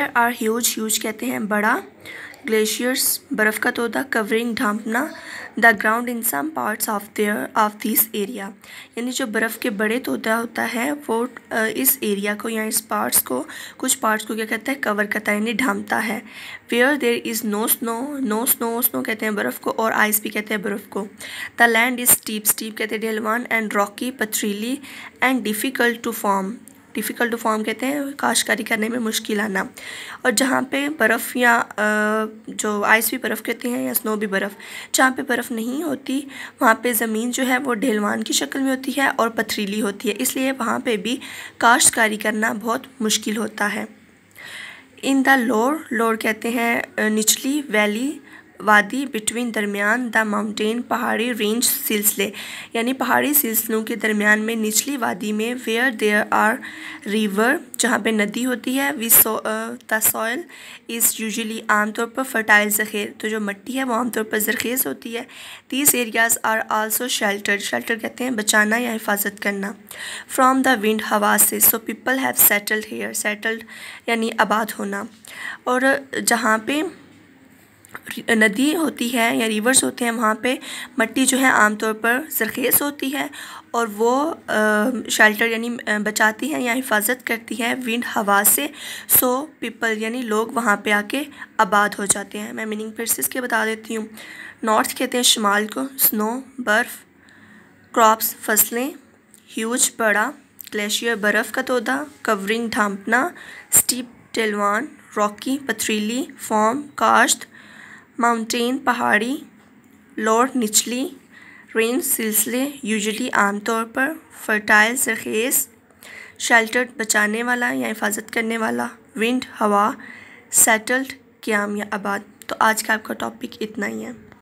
there are huge huge कहते हैं बड़ा ग्लेशियर्स बर्फ़ का तोदा कवरिंग ढांपना the ground in some parts of there of this area यानी जो बर्फ़ के बड़े तोदा होता है वो इस एरिया को या इस पार्ट्स को कुछ पार्ट्स को क्या कहता है कवर करता है यानी ढांपता है where there is no snow no snow snow कहते हैं बर्फ़ को और आइस भी कहते हैं बर्फ़ को the land is steep steep कहते हैं डेलवान एंड रॉकी पथरीली and difficult to form difficult to form कहते हैं काश्तकारी करने में मुश्किल आना और जहाँ पे बर्फ़ या जो आइस भी बर्फ़ कहते हैं या स्नो भी बर्फ़ जहाँ पे बर्फ़ नहीं होती वहाँ पे ज़मीन जो है वो ढेलवान की शक्ल में होती है और पथरीली होती है इसलिए वहाँ पे भी काश्तकारी करना बहुत मुश्किल होता है इन द लोर लोर कहते हैं निचली वैली वादी बिटवीन दरमियान द माउंटेन पहाड़ी रेंज सिलसिले यानी पहाड़ी सिलसिलों के दरमियान में निचली वादी में वेयर देयर आर रिवर जहाँ पे नदी होती है we so the soil is usually आमतौर पर फर्टाइल जखेर तो जो मट्टी है वो आमतौर पर जरखेज़ होती है these areas are also shelter shelter कहते हैं बचाना या हिफाजत करना फ्राम द विंड हवा से so people have settled here settled यानी आबाद होना और जहाँ पे नदी होती है या रिवर्स होते हैं वहाँ पे मट्टी जो है आमतौर पर सरखेज होती है और वो शेल्टर यानी बचाती है या हिफाजत करती है विंड हवा से सो पीपल यानी लोग वहाँ पे आके आबाद हो जाते हैं मैं मीनिंग फिर से इसके बता देती हूँ नॉर्थ कहते हैं शुमाल को स्नो बर्फ़ क्रॉप्स फसलें ह्यूज बड़ा ग्लेशियर बर्फ़ का तोदा कवरिंग ढांपना स्टीप टेलवान रॉकी पथरीली फॉर्म काश्त माउंटेन पहाड़ी लोड निचली रेंज सिलसिले यूजली आमतौर पर फर्टाइल सरखेस शेल्टर्ड बचाने वाला या हिफाजत करने वाला विंड हवा सेटल्ड क्याम या आबाद तो आज का आपका टॉपिक इतना ही है